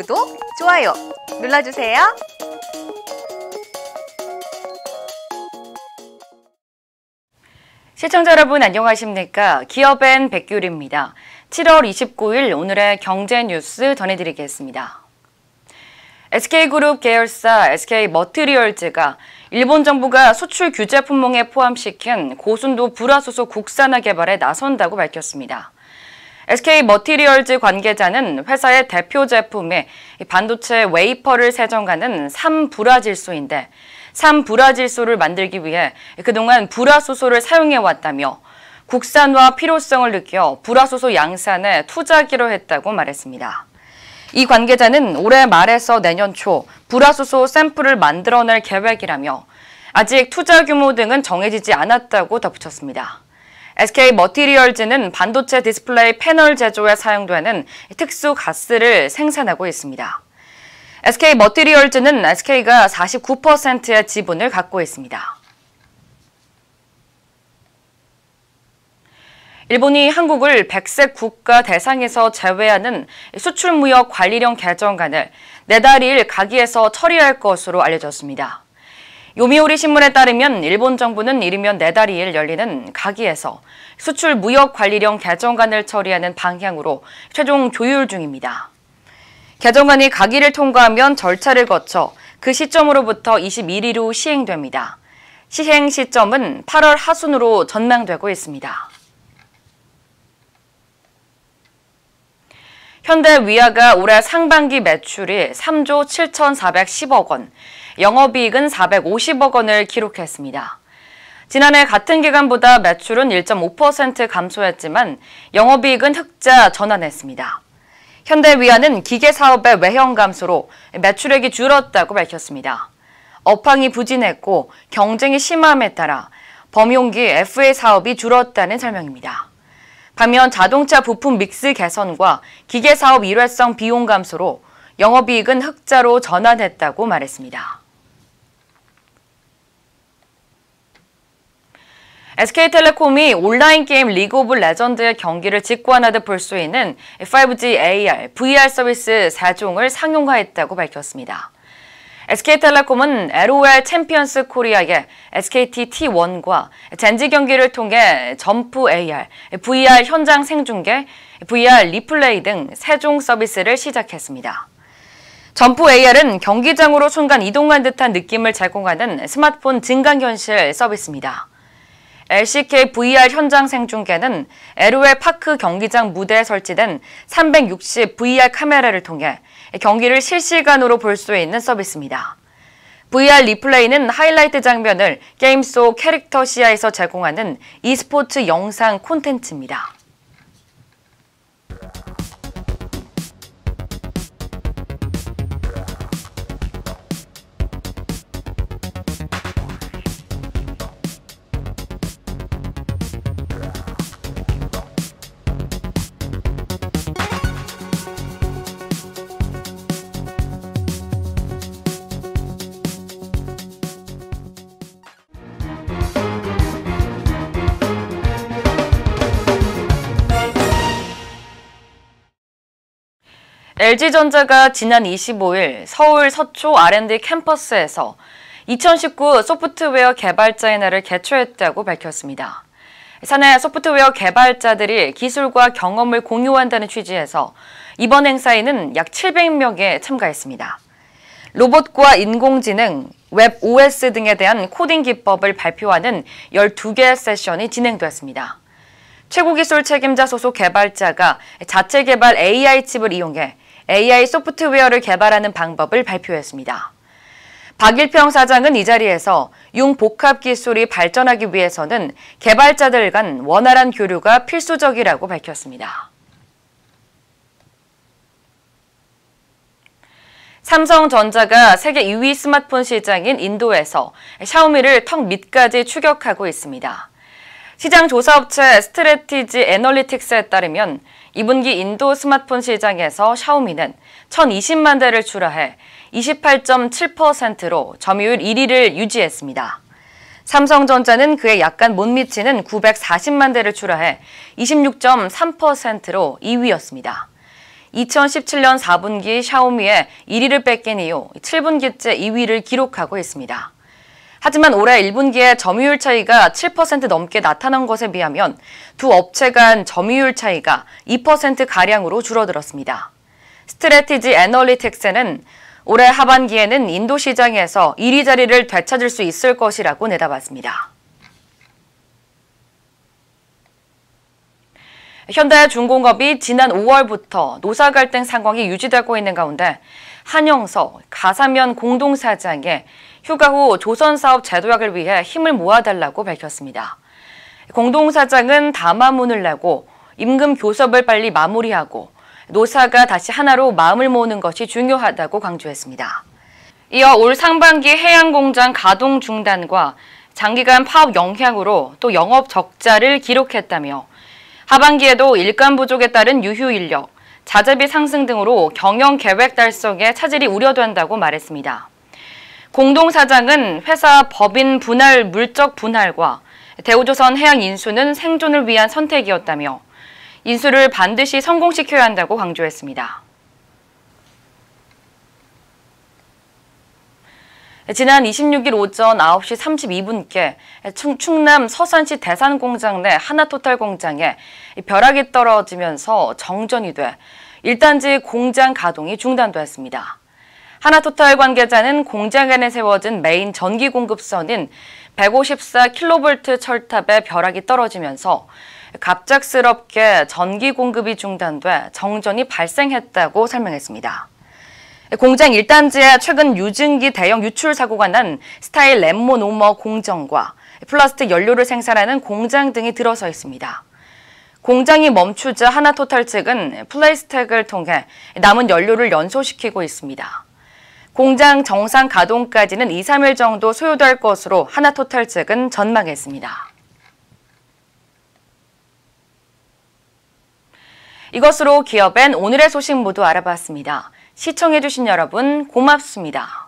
구독, 좋아요 눌러주세요. 시청자 여러분 안녕하십니까? 기업엔 백규리입니다. 7월 29일 오늘의 경제 뉴스 전해드리겠습니다. SK그룹 계열사 SK머트리얼즈가 일본 정부가 수출 규제 품목에 포함시킨 고순도 불화수소 국산화 개발에 나선다고 밝혔습니다. SK 머티리얼즈 관계자는 회사의 대표 제품에 반도체 웨이퍼를 세정하는 3불화 질소인데 3불화 질소를 만들기 위해 그동안 불화수소를 사용해왔다며 국산화 필요성을 느껴 불화수소 양산에 투자하기로 했다고 말했습니다. 이 관계자는 올해 말에서 내년 초 불화수소 샘플을 만들어낼 계획이라며 아직 투자 규모 등은 정해지지 않았다고 덧붙였습니다. SK 머티리얼즈는 반도체 디스플레이 패널 제조에 사용되는 특수 가스를 생산하고 있습니다. SK 머티리얼즈는 SK가 49%의 지분을 갖고 있습니다. 일본이 한국을 백색 국가 대상에서 제외하는 수출무역 관리령 개정안을 내달 2일 가기에서 처리할 것으로 알려졌습니다. 요미우리 신문에 따르면 일본 정부는 이르면 내달 2일 열리는 가기에서 수출 무역 관리령 개정안을 처리하는 방향으로 최종 조율 중입니다. 개정안이 가기를 통과하면 절차를 거쳐 그 시점으로부터 21일 후 시행됩니다. 시행 시점은 8월 하순으로 전망되고 있습니다. 현대 위아가 올해 상반기 매출이 3조 7,410억 원, 영업이익은 450억 원을 기록했습니다. 지난해 같은 기간보다 매출은 1.5% 감소했지만 영업이익은 흑자 전환했습니다. 현대위안은 기계 사업의 외형 감소로 매출액이 줄었다고 밝혔습니다. 업황이 부진했고 경쟁이 심함에 따라 범용기 FA 사업이 줄었다는 설명입니다. 반면 자동차 부품 믹스 개선과 기계 사업 일회성 비용 감소로 영업이익은 흑자로 전환했다고 말했습니다. SK텔레콤이 온라인 게임 리그 오브 레전드의 경기를 직관하듯 볼 수 있는 5G AR, VR 서비스 4종을 상용화했다고 밝혔습니다. SK텔레콤은 LOL 챔피언스 코리아의 SKT T1과 젠지 경기를 통해 점프 AR, VR 현장 생중계, VR 리플레이 등 3종 서비스를 시작했습니다. 점프 AR은 경기장으로 순간 이동한 듯한 느낌을 제공하는 스마트폰 증강현실 서비스입니다. LCK VR 현장 생중계는 LOL 파크 경기장 무대에 설치된 360 VR 카메라를 통해 경기를 실시간으로 볼 수 있는 서비스입니다. VR 리플레이는 하이라이트 장면을 게임 속 캐릭터 시야에서 제공하는 e스포츠 영상 콘텐츠입니다. LG전자가 지난 25일 서울 서초 R&D 캠퍼스에서 2019 소프트웨어 개발자의 날을 개최했다고 밝혔습니다. 사내 소프트웨어 개발자들이 기술과 경험을 공유한다는 취지에서 이번 행사에는 약 700명에 참가했습니다. 로봇과 인공지능, 웹 OS 등에 대한 코딩 기법을 발표하는 12개의 세션이 진행되었습니다. 최고기술 책임자 소속 개발자가 자체 개발 AI 칩을 이용해 AI 소프트웨어를 개발하는 방법을 발표했습니다. 박일평 사장은 이 자리에서 융복합 기술이 발전하기 위해서는 개발자들 간 원활한 교류가 필수적이라고 밝혔습니다. 삼성전자가 세계 2위 스마트폰 시장인 인도에서 샤오미를 턱 밑까지 추격하고 있습니다. 시장 조사업체 스트레티지 애널리틱스에 따르면 2분기 인도 스마트폰 시장에서 샤오미는 1,020만 대를 출하해 28.7%로 점유율 1위를 유지했습니다. 삼성전자는 그에 약간 못 미치는 940만 대를 출하해 26.3%로 2위였습니다. 2017년 4분기 샤오미의 1위를 뺏긴 이후 7분기째 2위를 기록하고 있습니다. 하지만 올해 1분기에 점유율 차이가 7% 넘게 나타난 것에 비하면 두 업체 간 점유율 차이가 2%가량으로 줄어들었습니다. 스트레티지 애널리틱스는 올해 하반기에는 인도 시장에서 1위 자리를 되찾을 수 있을 것이라고 내다봤습니다. 현대 중공업이 지난 5월부터 노사 갈등 상황이 유지되고 있는 가운데 한영서 가사면 공동사장에 휴가 후 조선사업 재도약을 위해 힘을 모아달라고 밝혔습니다. 공동사장은 담화문을 내고 임금 교섭을 빨리 마무리하고 노사가 다시 하나로 마음을 모으는 것이 중요하다고 강조했습니다. 이어 올 상반기 해양공장 가동 중단과 장기간 파업 영향으로 또 영업 적자를 기록했다며 하반기에도 일감 부족에 따른 유휴 인력, 자재비 상승 등으로 경영 계획 달성에 차질이 우려된다고 말했습니다. 공동사장은 회사 법인 분할 물적 분할과 대우조선 해양 인수는 생존을 위한 선택이었다며 인수를 반드시 성공시켜야 한다고 강조했습니다. 지난 26일 오전 9시 32분께 충, 남 서산시 대산공장 내 하나토탈공장에 벼락이 떨어지면서 정전이 돼 1단지 공장 가동이 중단됐습니다. 하나토탈 관계자는 공장 안에 세워진 메인 전기 공급선인 154kV 철탑에 벼락이 떨어지면서 갑작스럽게 전기 공급이 중단돼 정전이 발생했다고 설명했습니다. 공장 1단지에 최근 유증기 대형 유출 사고가 난 스타일 램모 노머 공정과 플라스틱 연료를 생산하는 공장 등이 들어서 있습니다. 공장이 멈추자 하나토탈 측은 플레이스택을 통해 남은 연료를 연소시키고 있습니다. 공장 정상 가동까지는 2, 3일 정도 소요될 것으로 하나토탈 측은 전망했습니다. 이것으로 기업엔 오늘의 소식 모두 알아봤습니다. 시청해주신 여러분 고맙습니다.